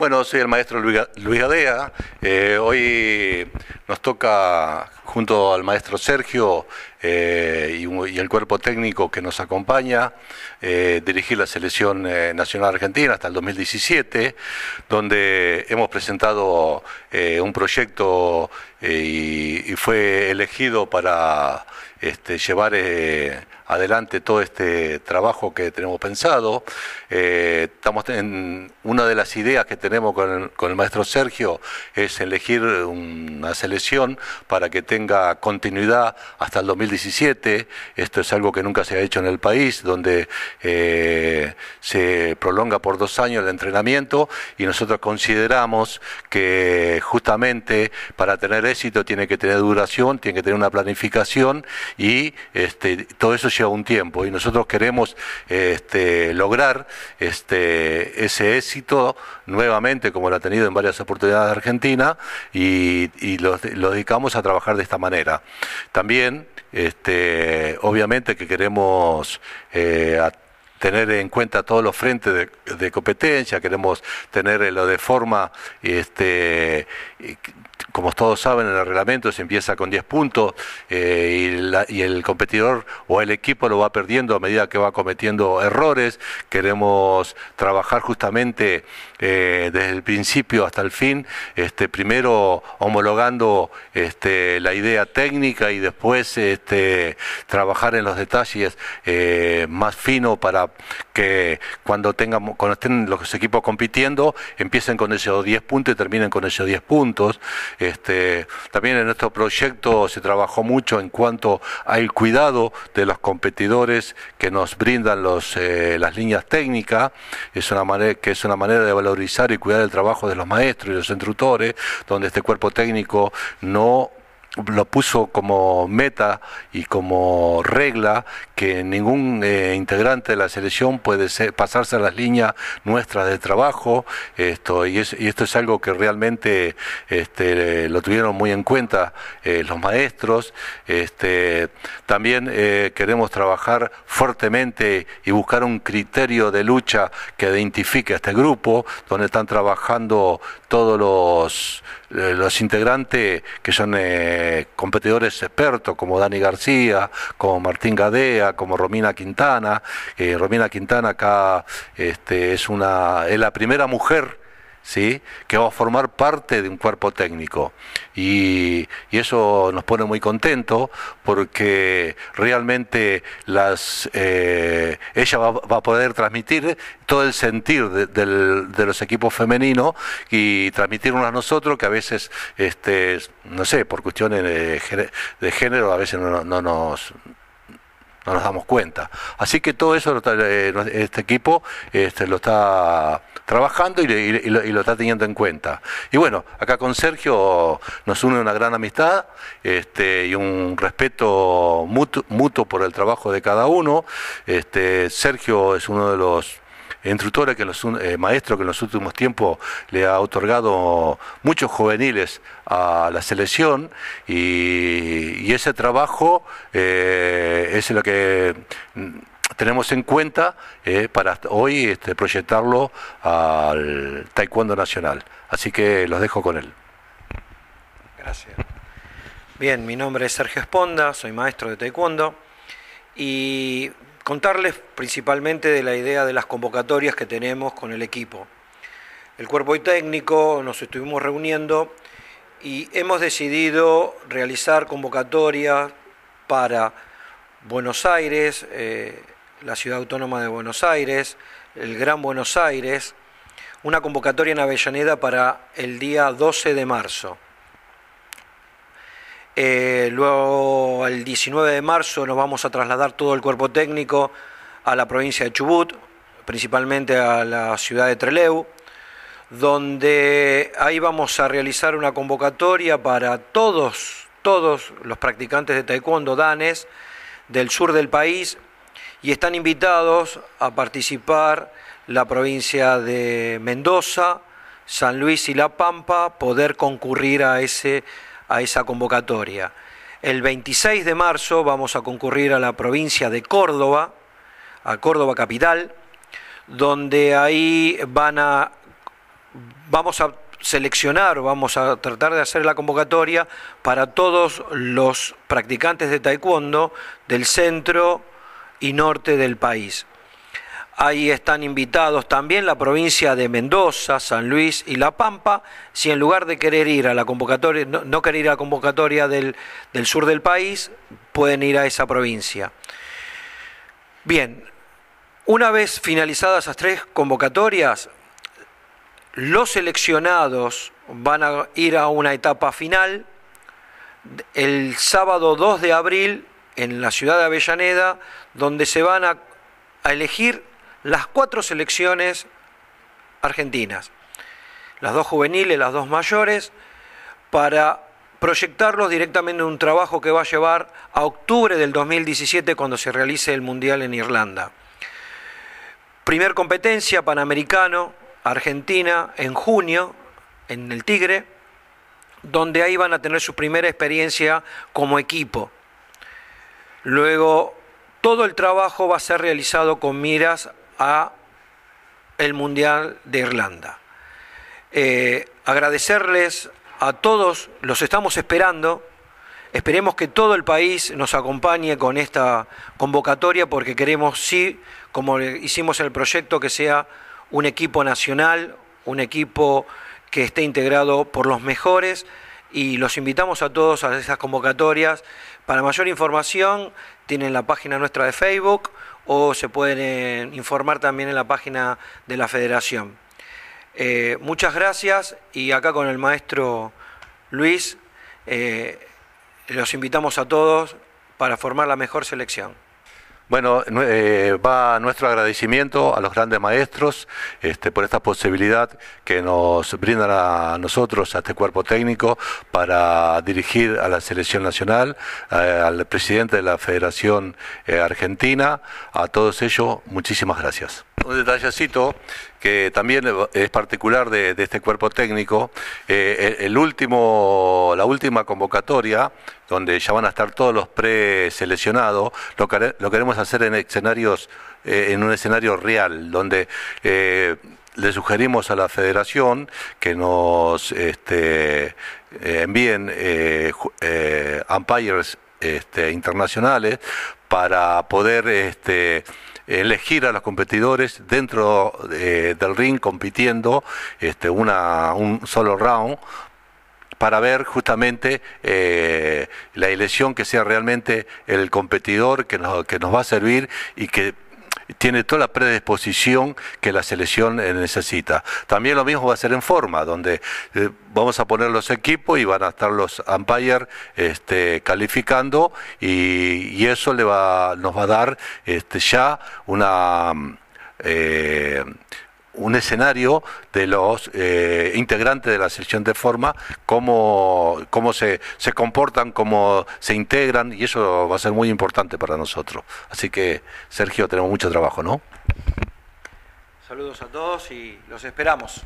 Bueno, soy el maestro Luis Gadea. Eh, hoy nos toca, junto al maestro Sergio eh, y, el cuerpo técnico que nos acompaña, eh, dirigir la Selección Nacional Argentina hasta el 2017, donde hemos presentado un proyecto y, fue elegido para este, llevar adelante todo este trabajo que tenemos pensado. Eh, estamos en, una de las ideas que tenemos con el, maestro Sergio es elegir una selección para que tenga continuidad hasta el 2017. Esto es algo que nunca se ha hecho en el país, donde eh, se prolonga por dos años el entrenamiento y nosotros consideramos que justamente para tener éxito tiene que tener duración, tiene que tener una planificación y este, todo eso un tiempo y nosotros queremos este, lograr este, ese éxito nuevamente, como lo ha tenido en varias oportunidades de Argentina, y, lo, dedicamos a trabajar de esta manera. También, este, obviamente que queremos... Eh, tener en cuenta todos los frentes de, competencia, queremos tenerlo eh, de forma, este, como todos saben, en el reglamento se empieza con 10 puntos eh, y, el competidor o el equipo lo va perdiendo a medida que va cometiendo errores. Queremos trabajar justamente eh, desde el principio hasta el fin, este, primero homologando este, la idea técnica y después este, trabajar en los detalles más fino para que cuando, tengan, cuando estén los equipos compitiendo empiecen con esos 10 puntos y terminen con esos 10 puntos. Este, también en nuestro proyecto se trabajó mucho en cuanto al cuidado de los competidores que nos brindan los, eh, las líneas técnicas, es una manera, que es una manera de valorizar y cuidar el trabajo de los maestros y los instructores, donde este cuerpo técnico no lo puso como meta y como regla que ningún eh, integrante de la selección puede pasarse a las líneas nuestras de trabajo esto y, esto es algo que realmente este, lo tuvieron muy en cuenta eh, los maestros este, también eh, queremos trabajar fuertemente y buscar un criterio de lucha que identifique a este grupo donde están trabajando todos eh, los, integrantes que son eh, competidores expertos, como Dani García, como Martín Gadea, como Romina Quintana. Romina Quintana acá este, es, una, es la primera mujer ¿sí? que va a formar parte de un cuerpo técnico. Y, eso nos pone muy contentos porque realmente las, eh, ella va, a poder transmitir todo el sentir de, los equipos femeninos y transmitirnos a nosotros que a veces, este, no sé, por cuestiones de, género, a veces no nos no nos damos cuenta. Así que todo eso eh, este equipo este, lo está trabajando y, lo, está teniendo en cuenta. Y bueno, acá con Sergio nos une una gran amistad este, y un respeto mutuo, mutuo, por el trabajo de cada uno. Este, Sergio es uno de los instructora que los, eh, maestro que en los últimos tiempos le ha otorgado muchos juveniles a la selección y, ese trabajo eh, es lo que mm, tenemos en cuenta eh, para hoy este, proyectarlo al Taekwondo Nacional. Así que los dejo con él. Gracias. Bien, mi nombre es Sergio Esponda, soy maestro de Taekwondo y contarles principalmente de la idea de las convocatorias que tenemos con el equipo. El cuerpo y técnico nos estuvimos reuniendo y hemos decidido realizar convocatorias para Buenos Aires, eh, la ciudad autónoma de Buenos Aires, el Gran Buenos Aires, una convocatoria en Avellaneda para el día 12 de marzo. Eh, luego, el 19 de marzo, nos vamos a trasladar todo el cuerpo técnico a la provincia de Chubut, principalmente a la ciudad de Trelew, donde ahí vamos a realizar una convocatoria para todos, todos los practicantes de taekwondo danes del sur del país y están invitados a participar la provincia de Mendoza, San Luis y La Pampa, poder concurrir a ese a esa convocatoria. El 26 de marzo vamos a concurrir a la provincia de Córdoba, a Córdoba Capital, donde ahí van a, vamos a seleccionar, vamos a tratar de hacer la convocatoria para todos los practicantes de taekwondo del centro y norte del país. Ahí están invitados también la provincia de Mendoza, San Luis y La Pampa. Si en lugar de querer ir a la convocatoria, no, querer ir a la convocatoria del, sur del país, pueden ir a esa provincia. Bien, una vez finalizadas esas tres convocatorias, los seleccionados van a ir a una etapa final. El sábado 2 de abril en la ciudad de Avellaneda, donde se van a elegir las cuatro selecciones argentinas, las dos juveniles, las dos mayores, para proyectarlos directamente en un trabajo que va a llevar a octubre del 2017 cuando se realice el Mundial en Irlanda. Primer competencia panamericano, Argentina, en junio, en el Tigre, donde ahí van a tener su primera experiencia como equipo. Luego, todo el trabajo va a ser realizado con miras a el Mundial de Irlanda. Eh, agradecerles a todos, los estamos esperando. Esperemos que todo el país nos acompañe con esta convocatoria porque queremos, sí, como hicimos el proyecto, que sea un equipo nacional, un equipo que esté integrado por los mejores y los invitamos a todos a esas convocatorias. Para mayor información tienen la página nuestra de Facebook o se pueden eh, informar también en la página de la federación. Eh, muchas gracias y acá con el maestro Luis eh, los invitamos a todos para formar la mejor selección. Bueno, eh, va nuestro agradecimiento a los grandes maestros este, por esta posibilidad que nos brindan a nosotros, a este cuerpo técnico, para dirigir a la selección nacional, eh, al presidente de la Federación eh, Argentina, a todos ellos, muchísimas gracias un detallecito que también es particular de, este cuerpo técnico, eh, el, último, la última convocatoria, donde ya van a estar todos los preseleccionados, lo, lo queremos hacer en escenarios, eh, en un escenario real, donde eh, le sugerimos a la federación que nos este, envíen umpires este, internacionales para poder este, elegir a los competidores dentro eh, del ring compitiendo este, una, un solo round para ver justamente eh, la elección que sea realmente el competidor que que nos va a servir y que tiene toda la predisposición que la selección eh, necesita. También lo mismo va a ser en forma, donde eh, vamos a poner los equipos y van a estar los umpires este, calificando y, eso le nos va a dar este, ya una... Mm, eh, un escenario de los eh, integrantes de la sección de forma, cómo, cómo se, comportan, cómo se integran, y eso va a ser muy importante para nosotros. Así que, Sergio, tenemos mucho trabajo, ¿no? Saludos a todos y los esperamos.